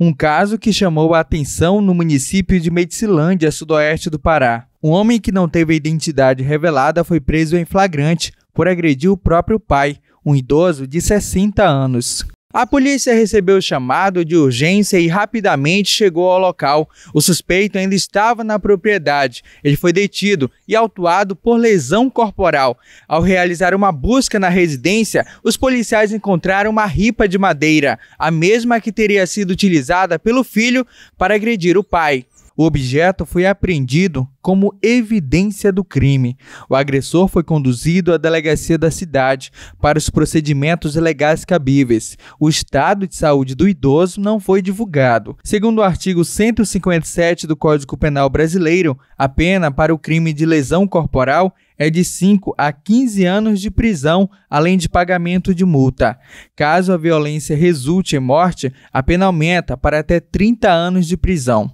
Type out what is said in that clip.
um caso que chamou a atenção no município de Medicilândia, sudoeste do Pará. Um homem que não teve a identidade revelada foi preso em flagrante por agredir o próprio pai, um idoso de 60 anos. A polícia recebeu o chamado de urgência e rapidamente chegou ao local. O suspeito ainda estava na propriedade. Ele foi detido e autuado por lesão corporal. Ao realizar uma busca na residência, os policiais encontraram uma ripa de madeira, a mesma que teria sido utilizada pelo filho para agredir o pai. O objeto foi apreendido como evidência do crime. O agressor foi conduzido à delegacia da cidade para os procedimentos legais cabíveis. O estado de saúde do idoso não foi divulgado. Segundo o artigo 157 do Código Penal Brasileiro, a pena para o crime de lesão corporal é de 5 a 15 anos de prisão, além de pagamento de multa. Caso a violência resulte em morte, a pena aumenta para até 30 anos de prisão.